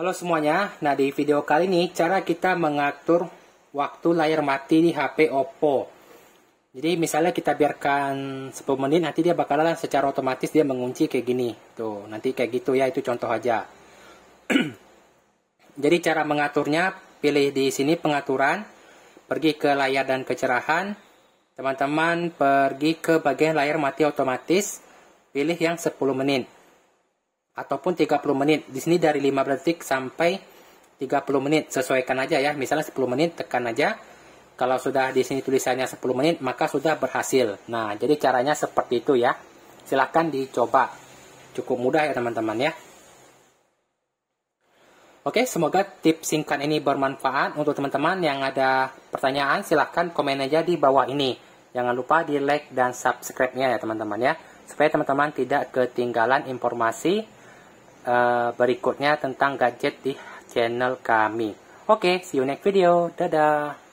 Halo semuanya, nah di video kali ini cara kita mengatur waktu layar mati di HP Oppo. Jadi misalnya kita biarkan 10 menit, nanti dia bakalan secara otomatis dia mengunci kayak gini. Tuh, nanti kayak gitu ya, itu contoh aja. Jadi cara mengaturnya, pilih di sini pengaturan, pergi ke layar dan kecerahan. Teman-teman pergi ke bagian layar mati otomatis, pilih yang 10 menit ataupun 30 menit. Di sini dari 15 detik sampai 30 menit. Sesuaikan aja ya. Misalnya 10 menit tekan aja. Kalau sudah di sini tulisannya 10 menit maka sudah berhasil. Nah, jadi caranya seperti itu ya. Silahkan dicoba. Cukup mudah ya teman-teman ya. Oke, semoga tips singkat ini bermanfaat untuk teman-teman yang ada pertanyaan silahkan komen aja di bawah ini. Jangan lupa di like dan subscribe-nya ya teman-teman ya. Supaya teman-teman tidak ketinggalan informasi Eh, berikutnya tentang gadget di channel kami. Oke, okay, see you next video. Dadah.